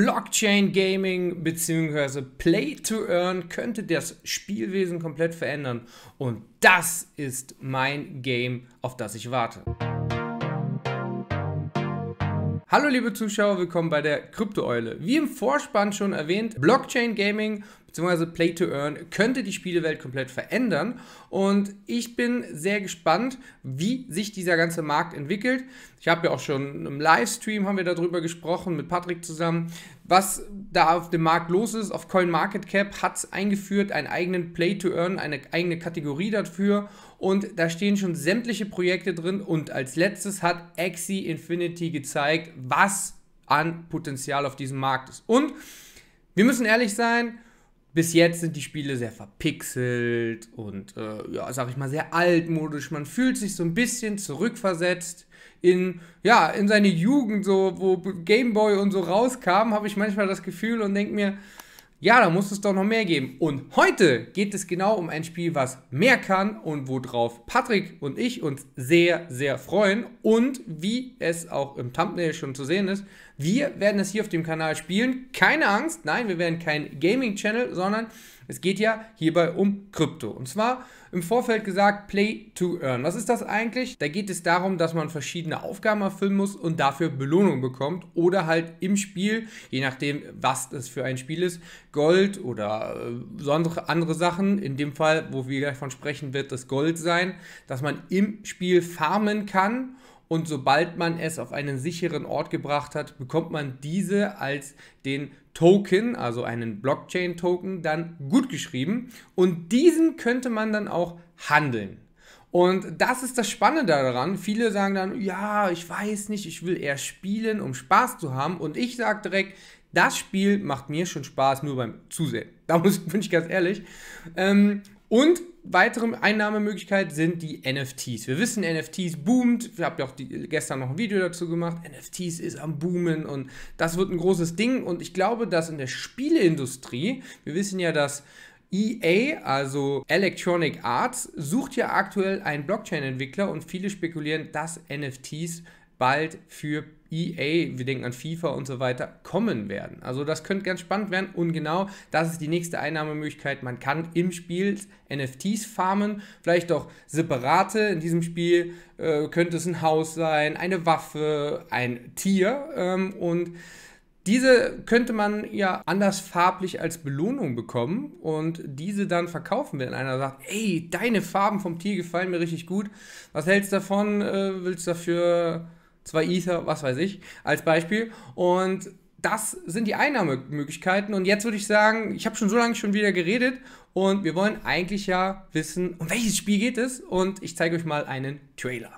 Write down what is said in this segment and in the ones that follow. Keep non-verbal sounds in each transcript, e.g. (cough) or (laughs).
Blockchain Gaming bzw. Play to Earn könnte das Spielwesen komplett verändern. Und das ist mein Game, auf das ich warte. Hallo liebe Zuschauer, willkommen bei der Kryptoeule. Wie im Vorspann schon erwähnt, Blockchain Gaming beziehungsweise Play to Earn könnte die Spielewelt komplett verändern. Und ich bin sehr gespannt, wie sich dieser ganze Markt entwickelt. Ich habe ja auch schon im Livestream haben wir darüber gesprochen mit Patrick zusammen, was da auf dem Markt los ist. Auf CoinMarketCap hat es eingeführt, einen eigenen Play to Earn, eine eigene Kategorie dafür. Und da stehen schon sämtliche Projekte drin. Und als letztes hat Axie Infinity gezeigt, was an Potenzial auf diesem Markt ist. Und wir müssen ehrlich sein, bis jetzt sind die Spiele sehr verpixelt und, äh, ja, sag ich mal, sehr altmodisch. Man fühlt sich so ein bisschen zurückversetzt in, ja, in seine Jugend, so, wo Gameboy und so rauskam, habe ich manchmal das Gefühl und denke mir, ja, da muss es doch noch mehr geben. Und heute geht es genau um ein Spiel, was mehr kann und worauf Patrick und ich uns sehr, sehr freuen. Und wie es auch im Thumbnail schon zu sehen ist, wir werden es hier auf dem Kanal spielen. Keine Angst, nein, wir werden kein Gaming-Channel, sondern es geht ja hierbei um Krypto. Und zwar im Vorfeld gesagt Play to Earn. Was ist das eigentlich? Da geht es darum, dass man verschiedene Aufgaben erfüllen muss und dafür Belohnung bekommt oder halt im Spiel, je nachdem, was das für ein Spiel ist, Gold oder äh, andere Sachen. In dem Fall, wo wir gleich von sprechen, wird das Gold sein, dass man im Spiel farmen kann und sobald man es auf einen sicheren Ort gebracht hat, bekommt man diese als den Token, also einen Blockchain-Token, dann gut geschrieben und diesen könnte man dann auch handeln. Und das ist das Spannende daran. Viele sagen dann, ja, ich weiß nicht, ich will eher spielen, um Spaß zu haben. Und ich sage direkt, das Spiel macht mir schon Spaß, nur beim Zusehen. (laughs) Da muss, bin ich ganz ehrlich. Ähm, und weitere Einnahmemöglichkeit sind die NFTs. Wir wissen, NFTs boomt. Ich habe ja auch die, gestern noch ein Video dazu gemacht. NFTs ist am Boomen und das wird ein großes Ding. Und ich glaube, dass in der Spieleindustrie, wir wissen ja, dass EA, also Electronic Arts, sucht ja aktuell einen Blockchain-Entwickler und viele spekulieren, dass NFTs bald für EA, wir denken an FIFA und so weiter, kommen werden. Also das könnte ganz spannend werden und genau das ist die nächste Einnahmemöglichkeit. Man kann im Spiel NFTs farmen, vielleicht auch separate. In diesem Spiel äh, könnte es ein Haus sein, eine Waffe, ein Tier ähm, und diese könnte man ja anders farblich als Belohnung bekommen und diese dann verkaufen, wenn einer sagt, ey, deine Farben vom Tier gefallen mir richtig gut. Was hältst du davon? Äh, willst du dafür zwei Ether, was weiß ich, als Beispiel. Und das sind die Einnahmemöglichkeiten. Und jetzt würde ich sagen, ich habe schon so lange schon wieder geredet und wir wollen eigentlich ja wissen, um welches Spiel geht es. Und ich zeige euch mal einen Trailer.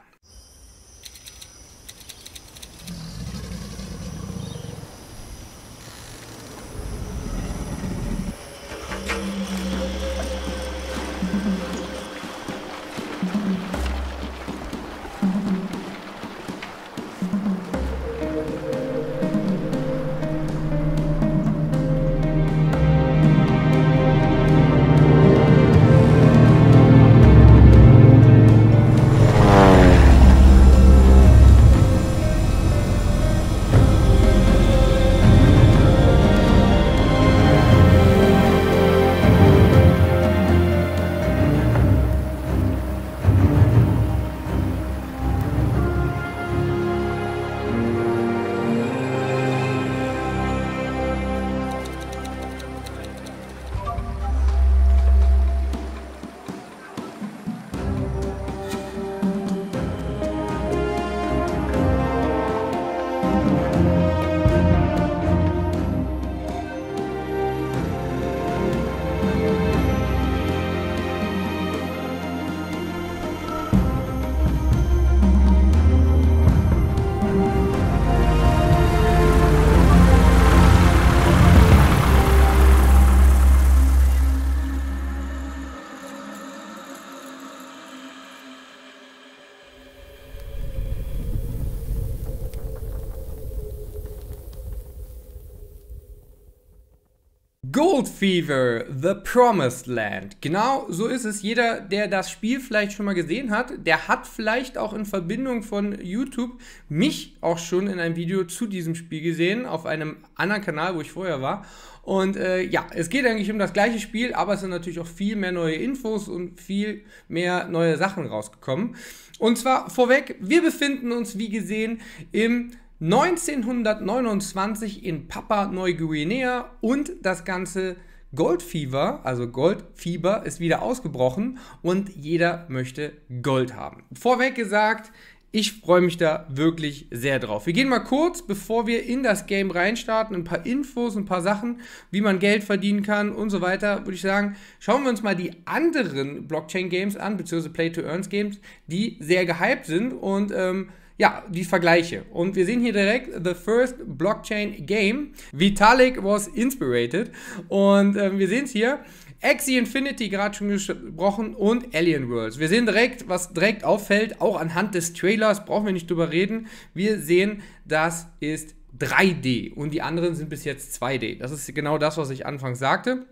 Fever, The Promised Land. Genau so ist es. Jeder, der das Spiel vielleicht schon mal gesehen hat, der hat vielleicht auch in Verbindung von YouTube mich auch schon in einem Video zu diesem Spiel gesehen, auf einem anderen Kanal, wo ich vorher war. Und äh, ja, es geht eigentlich um das gleiche Spiel, aber es sind natürlich auch viel mehr neue Infos und viel mehr neue Sachen rausgekommen. Und zwar vorweg, wir befinden uns, wie gesehen, im 1929 in Papua Neuguinea und das ganze Goldfieber, also Goldfieber ist wieder ausgebrochen und jeder möchte Gold haben. Vorweg gesagt, ich freue mich da wirklich sehr drauf. Wir gehen mal kurz, bevor wir in das Game reinstarten, ein paar Infos, ein paar Sachen, wie man Geld verdienen kann und so weiter, würde ich sagen, schauen wir uns mal die anderen Blockchain-Games an, beziehungsweise Play-to-Earns-Games, die sehr gehypt sind und ähm, ja, die Vergleiche. Und wir sehen hier direkt The First Blockchain Game. Vitalik was inspirated. Und äh, wir sehen es hier. Axie Infinity gerade schon gesprochen und Alien Worlds. Wir sehen direkt, was direkt auffällt, auch anhand des Trailers, brauchen wir nicht drüber reden. Wir sehen, das ist 3D und die anderen sind bis jetzt 2D. Das ist genau das, was ich anfangs sagte.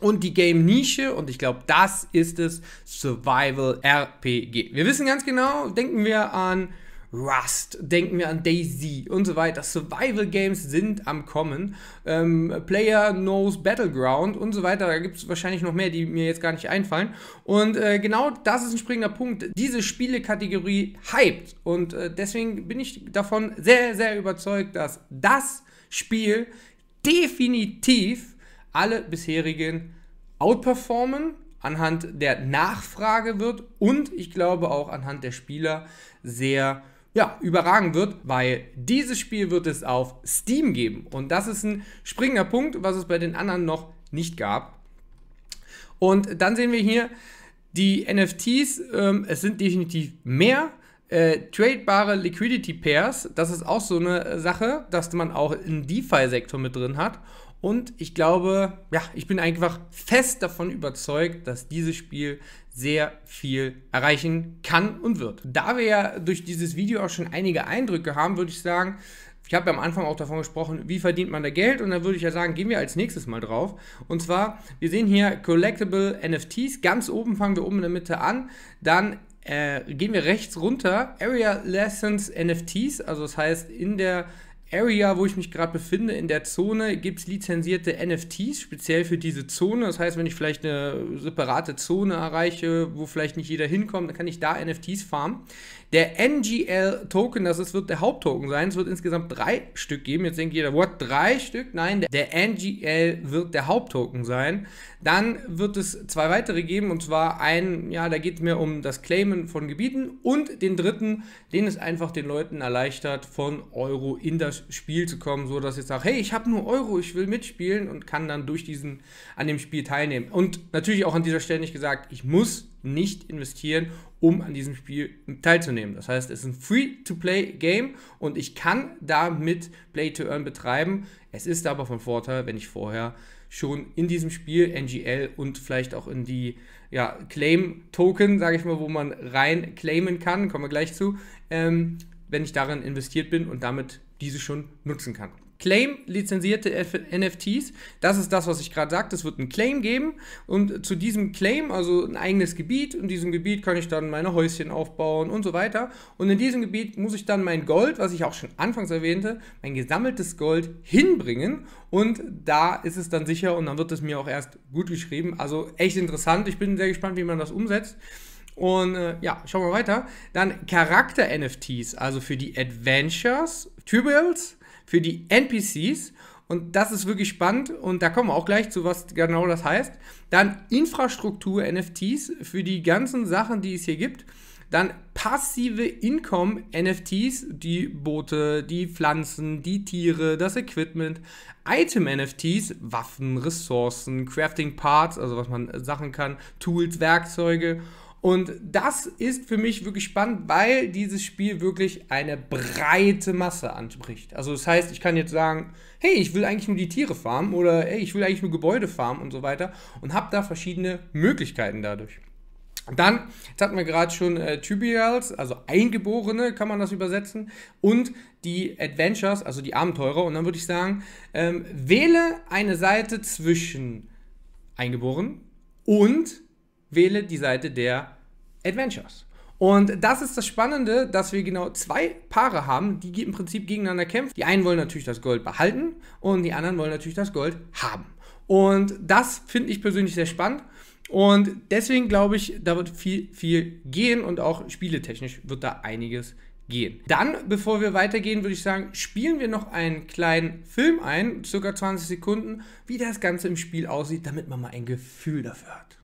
Und die Game-Nische, und ich glaube, das ist es, Survival RPG. Wir wissen ganz genau, denken wir an Rust, denken wir an Daisy und so weiter. Survival Games sind am Kommen. Ähm, Player Knows Battleground und so weiter. Da gibt es wahrscheinlich noch mehr, die mir jetzt gar nicht einfallen. Und äh, genau das ist ein springender Punkt. Diese Spielekategorie hypt. Und äh, deswegen bin ich davon sehr, sehr überzeugt, dass das Spiel definitiv alle bisherigen outperformen anhand der Nachfrage wird und ich glaube auch anhand der Spieler sehr ja, überragen wird, weil dieses Spiel wird es auf Steam geben. Und das ist ein springender Punkt, was es bei den anderen noch nicht gab. Und dann sehen wir hier die NFTs. Ähm, es sind definitiv mehr. Äh, tradebare Liquidity Pairs, das ist auch so eine Sache, dass man auch einen DeFi-Sektor mit drin hat. Und ich glaube, ja, ich bin einfach fest davon überzeugt, dass dieses Spiel sehr viel erreichen kann und wird. Da wir ja durch dieses Video auch schon einige Eindrücke haben, würde ich sagen, ich habe ja am Anfang auch davon gesprochen, wie verdient man da Geld? Und da würde ich ja sagen, gehen wir als nächstes mal drauf. Und zwar, wir sehen hier Collectible NFTs. Ganz oben fangen wir oben in der Mitte an. Dann äh, gehen wir rechts runter. Area Lessons NFTs. Also das heißt, in der Area, wo ich mich gerade befinde, in der Zone, gibt es lizenzierte NFTs, speziell für diese Zone. Das heißt, wenn ich vielleicht eine separate Zone erreiche, wo vielleicht nicht jeder hinkommt, dann kann ich da NFTs farmen. Der NGL-Token, das ist, wird der Haupttoken sein. Es wird insgesamt drei Stück geben. Jetzt denkt jeder, what, drei Stück? Nein, der NGL wird der Haupttoken sein. Dann wird es zwei weitere geben und zwar einen, ja, da geht es mir um das Claimen von Gebieten und den dritten, den es einfach den Leuten erleichtert, von Euro in das Spiel zu kommen, so dass ich sage, hey, ich habe nur Euro, ich will mitspielen und kann dann durch diesen an dem Spiel teilnehmen. Und natürlich auch an dieser Stelle nicht gesagt, ich muss nicht investieren, um an diesem Spiel teilzunehmen. Das heißt, es ist ein Free-to-Play-Game und ich kann damit Play-to-Earn betreiben. Es ist aber von Vorteil, wenn ich vorher schon in diesem Spiel NGL und vielleicht auch in die ja, Claim-Token, sage ich mal, wo man rein claimen kann, kommen wir gleich zu, ähm, wenn ich darin investiert bin und damit diese schon nutzen kann. Claim lizenzierte F NFTs. Das ist das, was ich gerade sagte. Es wird ein Claim geben und zu diesem Claim, also ein eigenes Gebiet, in diesem Gebiet kann ich dann meine Häuschen aufbauen und so weiter. Und in diesem Gebiet muss ich dann mein Gold, was ich auch schon anfangs erwähnte, mein gesammeltes Gold hinbringen und da ist es dann sicher und dann wird es mir auch erst gut geschrieben. Also echt interessant. Ich bin sehr gespannt, wie man das umsetzt. Und äh, ja, schauen wir weiter. Dann Charakter-NFTs, also für die Adventures, Tubules, für die NPCs. Und das ist wirklich spannend und da kommen wir auch gleich zu, was genau das heißt. Dann Infrastruktur NFTs für die ganzen Sachen, die es hier gibt. Dann passive Income NFTs, die Boote, die Pflanzen, die Tiere, das Equipment. Item NFTs, Waffen, Ressourcen, Crafting Parts, also was man äh, Sachen kann, Tools, Werkzeuge und das ist für mich wirklich spannend, weil dieses Spiel wirklich eine breite Masse anspricht. Also das heißt, ich kann jetzt sagen, hey, ich will eigentlich nur die Tiere farmen oder hey, ich will eigentlich nur Gebäude farmen und so weiter und habe da verschiedene Möglichkeiten dadurch. Dann, jetzt hatten wir gerade schon äh, Tubials, also Eingeborene kann man das übersetzen, und die Adventures, also die Abenteurer. Und dann würde ich sagen, ähm, wähle eine Seite zwischen Eingeboren und wähle die Seite der Adventures. Und das ist das Spannende, dass wir genau zwei Paare haben, die im Prinzip gegeneinander kämpfen. Die einen wollen natürlich das Gold behalten und die anderen wollen natürlich das Gold haben. Und das finde ich persönlich sehr spannend. Und deswegen glaube ich, da wird viel, viel gehen und auch spieletechnisch wird da einiges gehen. Dann, bevor wir weitergehen, würde ich sagen, spielen wir noch einen kleinen Film ein, circa 20 Sekunden, wie das Ganze im Spiel aussieht, damit man mal ein Gefühl dafür hat.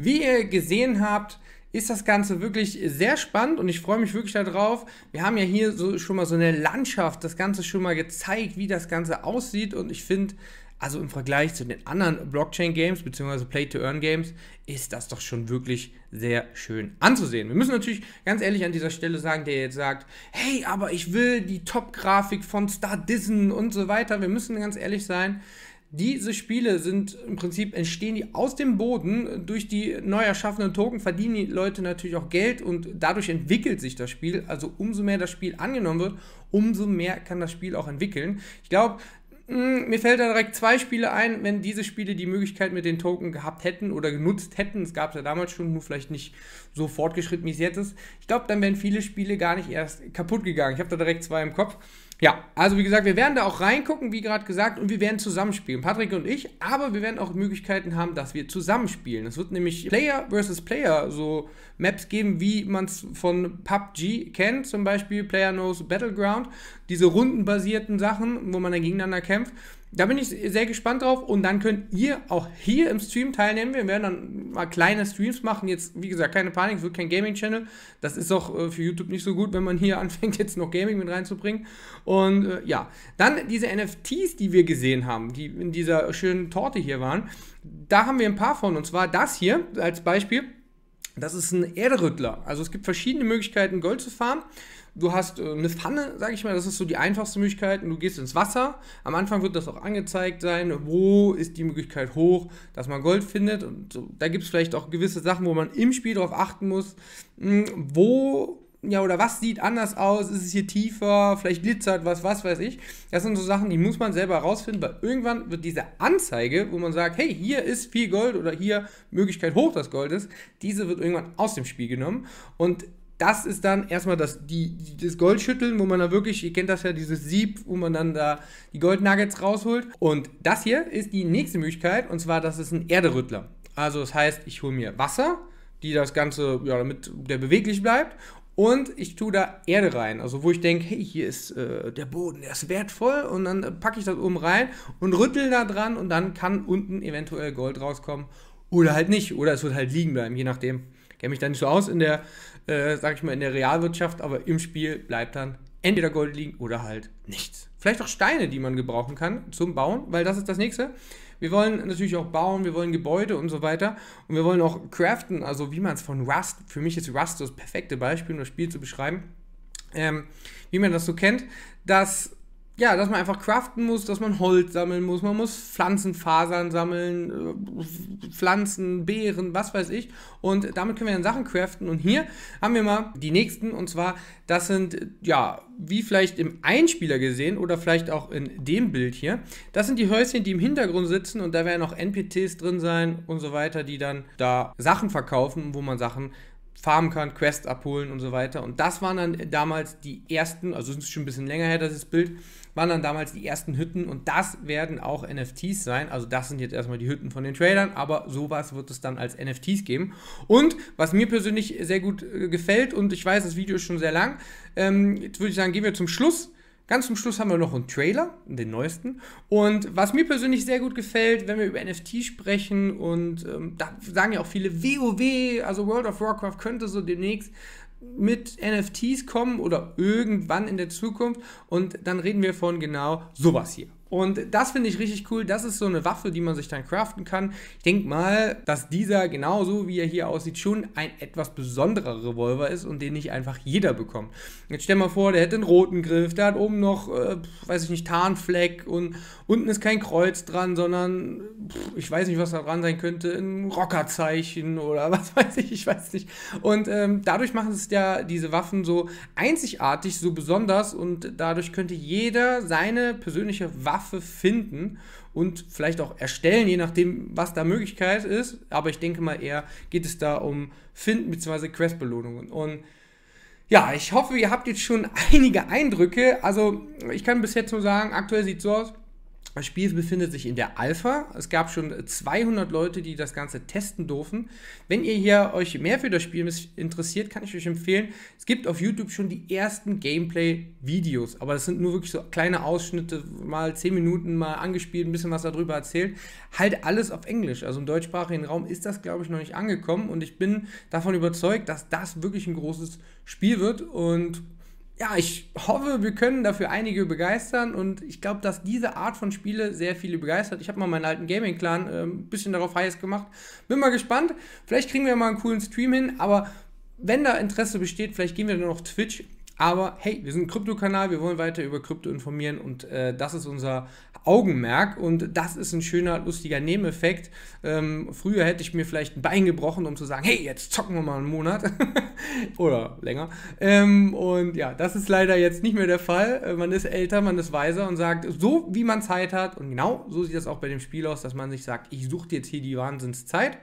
Wie ihr gesehen habt, ist das Ganze wirklich sehr spannend und ich freue mich wirklich darauf. Wir haben ja hier so, schon mal so eine Landschaft, das Ganze schon mal gezeigt, wie das Ganze aussieht und ich finde, also im Vergleich zu den anderen Blockchain-Games bzw. Play-to-Earn-Games ist das doch schon wirklich sehr schön anzusehen. Wir müssen natürlich ganz ehrlich an dieser Stelle sagen, der jetzt sagt, hey, aber ich will die Top-Grafik von Star Disney und so weiter. Wir müssen ganz ehrlich sein, diese Spiele sind im Prinzip, entstehen die aus dem Boden. Durch die neu erschaffenen Token verdienen die Leute natürlich auch Geld und dadurch entwickelt sich das Spiel. Also umso mehr das Spiel angenommen wird, umso mehr kann das Spiel auch entwickeln. Ich glaube, hm, mir fällt da direkt zwei Spiele ein, wenn diese Spiele die Möglichkeit mit den Token gehabt hätten oder genutzt hätten. Es gab es ja damals schon, nur vielleicht nicht so fortgeschritten, wie es jetzt ist. Ich glaube, dann wären viele Spiele gar nicht erst kaputt gegangen. Ich habe da direkt zwei im Kopf. Ja, also wie gesagt, wir werden da auch reingucken, wie gerade gesagt, und wir werden zusammenspielen. Patrick und ich, aber wir werden auch Möglichkeiten haben, dass wir zusammenspielen. Es wird nämlich Player versus Player so Maps geben, wie man es von PUBG kennt, zum Beispiel Player Knows Battleground, diese rundenbasierten Sachen, wo man dann gegeneinander kämpft. Da bin ich sehr gespannt drauf und dann könnt ihr auch hier im Stream teilnehmen. Wir werden dann mal kleine Streams machen. Jetzt, wie gesagt, keine Panik, es wird kein Gaming-Channel. Das ist auch äh, für YouTube nicht so gut, wenn man hier (laughs) anfängt, jetzt noch Gaming mit reinzubringen. Und äh, ja, dann diese NFTs, die wir gesehen haben, die in dieser schönen Torte hier waren. Da haben wir ein paar von und zwar das hier als Beispiel. Das ist ein Erderüttler. Also es gibt verschiedene Möglichkeiten, Gold zu farmen du hast äh, eine Pfanne, sag ich mal, das ist so die einfachste Möglichkeit. Und du gehst ins Wasser. Am Anfang wird das auch angezeigt sein, wo ist die Möglichkeit hoch, dass man Gold findet. Und so, da gibt es vielleicht auch gewisse Sachen, wo man im Spiel darauf achten muss, hm, wo. Ja, oder was sieht anders aus? Ist es hier tiefer? Vielleicht glitzert was, was weiß ich. Das sind so Sachen, die muss man selber herausfinden, weil irgendwann wird diese Anzeige, wo man sagt, hey, hier ist viel Gold oder hier Möglichkeit hoch, dass Gold ist, diese wird irgendwann aus dem Spiel genommen. Und das ist dann erstmal das, die, das Goldschütteln, wo man da wirklich, ihr kennt das ja, dieses Sieb, wo man dann da die Goldnuggets rausholt. Und das hier ist die nächste Möglichkeit, und zwar, das ist ein Erderüttler. Also das heißt, ich hole mir Wasser, die das Ganze, ja, damit der beweglich bleibt. Und ich tue da Erde rein, also wo ich denke, hey, hier ist äh, der Boden, der ist wertvoll. Und dann äh, packe ich das oben rein und rüttel da dran und dann kann unten eventuell Gold rauskommen. Oder halt nicht. Oder es wird halt liegen bleiben, je nachdem, kenne mich da nicht so aus in der, äh, sag ich mal, in der Realwirtschaft, aber im Spiel bleibt dann entweder Gold liegen oder halt nichts. Vielleicht auch Steine, die man gebrauchen kann zum Bauen, weil das ist das nächste. Wir wollen natürlich auch bauen, wir wollen Gebäude und so weiter. Und wir wollen auch craften, also wie man es von Rust, für mich ist Rust das perfekte Beispiel, um das Spiel zu beschreiben. Ähm, wie man das so kennt, dass ja, dass man einfach craften muss, dass man Holz sammeln muss, man muss Pflanzenfasern sammeln, äh, Pflanzen, Beeren, was weiß ich. Und damit können wir dann Sachen craften. Und hier haben wir mal die nächsten. Und zwar, das sind, ja, wie vielleicht im Einspieler gesehen oder vielleicht auch in dem Bild hier, das sind die Häuschen, die im Hintergrund sitzen. Und da werden auch NPCs drin sein und so weiter, die dann da Sachen verkaufen, wo man Sachen farmen kann, Quests abholen und so weiter. Und das waren dann damals die ersten, also es ist schon ein bisschen länger her, das Bild, waren dann damals die ersten Hütten und das werden auch NFTs sein. Also das sind jetzt erstmal die Hütten von den Tradern, aber sowas wird es dann als NFTs geben. Und was mir persönlich sehr gut äh, gefällt und ich weiß, das Video ist schon sehr lang, ähm, jetzt würde ich sagen, gehen wir zum Schluss. Ganz zum Schluss haben wir noch einen Trailer, den neuesten. Und was mir persönlich sehr gut gefällt, wenn wir über NFT sprechen und ähm, da sagen ja auch viele WoW, also World of Warcraft könnte so demnächst mit NFTs kommen oder irgendwann in der Zukunft und dann reden wir von genau sowas hier. Und das finde ich richtig cool. Das ist so eine Waffe, die man sich dann craften kann. Ich denke mal, dass dieser genauso wie er hier aussieht, schon ein etwas besonderer Revolver ist und den nicht einfach jeder bekommt. Jetzt stell mal vor, der hätte einen roten Griff, der hat oben noch, äh, weiß ich nicht, Tarnfleck und unten ist kein Kreuz dran, sondern pff, ich weiß nicht, was da dran sein könnte, ein Rockerzeichen oder (laughs) was weiß ich, ich weiß nicht. Und ähm, dadurch machen es ja diese Waffen so einzigartig, so besonders und dadurch könnte jeder seine persönliche Waffe Waffe finden und vielleicht auch erstellen, je nachdem, was da Möglichkeit ist. Aber ich denke mal eher geht es da um Finden bzw. Questbelohnungen. Und ja, ich hoffe, ihr habt jetzt schon (laughs) einige Eindrücke. Also ich kann bis jetzt nur sagen, aktuell sieht es so aus, das Spiel befindet sich in der Alpha. Es gab schon 200 Leute, die das Ganze testen durften. Wenn ihr hier euch mehr für das Spiel interessiert, kann ich euch empfehlen, es gibt auf YouTube schon die ersten Gameplay-Videos. Aber das sind nur wirklich so kleine Ausschnitte, mal 10 Minuten mal angespielt, ein bisschen was darüber erzählt. Halt alles auf Englisch. Also im deutschsprachigen Raum ist das, glaube ich, noch nicht angekommen. Und ich bin davon überzeugt, dass das wirklich ein großes Spiel wird. Und ja, ich hoffe, wir können dafür einige begeistern und ich glaube, dass diese Art von Spiele sehr viele begeistert. Ich habe mal meinen alten Gaming-Clan äh, ein bisschen darauf heiß gemacht. Bin mal gespannt. Vielleicht kriegen wir mal einen coolen Stream hin, aber wenn da Interesse besteht, vielleicht gehen wir dann auf Twitch. Aber hey, wir sind ein Krypto-Kanal, wir wollen weiter über Krypto informieren und äh, das ist unser Augenmerk und das ist ein schöner, lustiger Nebeneffekt. Ähm, früher hätte ich mir vielleicht ein Bein gebrochen, um zu sagen, hey, jetzt zocken wir mal einen Monat (laughs) oder länger. Ähm, und ja, das ist leider jetzt nicht mehr der Fall. Äh, man ist älter, man ist weiser und sagt, so wie man Zeit hat und genau so sieht das auch bei dem Spiel aus, dass man sich sagt, ich suche jetzt hier die Wahnsinnszeit.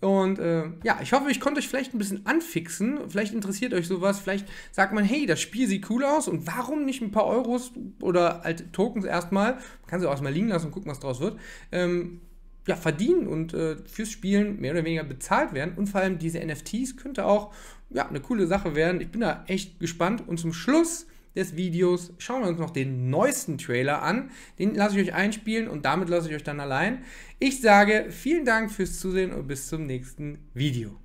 Und äh, ja, ich hoffe, ich konnte euch vielleicht ein bisschen anfixen. Vielleicht interessiert euch sowas. Vielleicht sagt man, hey, das Spiel sieht cool aus und warum nicht ein paar Euros oder halt Tokens erstmal? Man kann sie auch erstmal liegen lassen und gucken, was draus wird. Ähm, ja, verdienen und äh, fürs Spielen mehr oder weniger bezahlt werden. Und vor allem diese NFTs könnte auch ja, eine coole Sache werden. Ich bin da echt gespannt. Und zum Schluss des Videos schauen wir uns noch den neuesten Trailer an. Den lasse ich euch einspielen und damit lasse ich euch dann allein. Ich sage vielen Dank fürs Zusehen und bis zum nächsten Video.